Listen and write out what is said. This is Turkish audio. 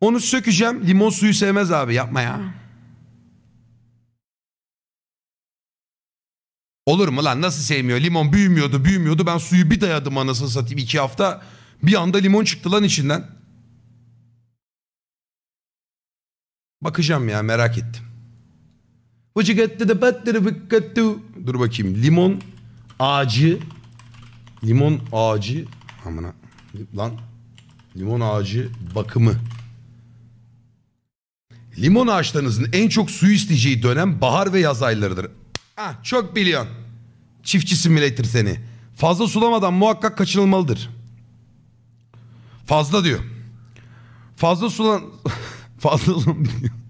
Onu sökeceğim. Limon suyu sevmez abi yapma ya. Olur mu lan nasıl sevmiyor? Limon büyümüyordu büyümüyordu. Ben suyu bir dayadım anasını satayım iki hafta. Bir anda limon çıktı lan içinden. Bakacağım ya merak ettim. Dur bakayım. Limon ağacı. Limon ağacı. Amına. Lan. Limon ağacı bakımı. Limon ağaçlarınızın en çok su isteyeceği dönem bahar ve yaz aylarıdır. Ah çok biliyorsun. Çiftçi simülatör seni. Fazla sulamadan muhakkak kaçınılmalıdır. Fazla diyor. Fazla sulan... Fazla sulan...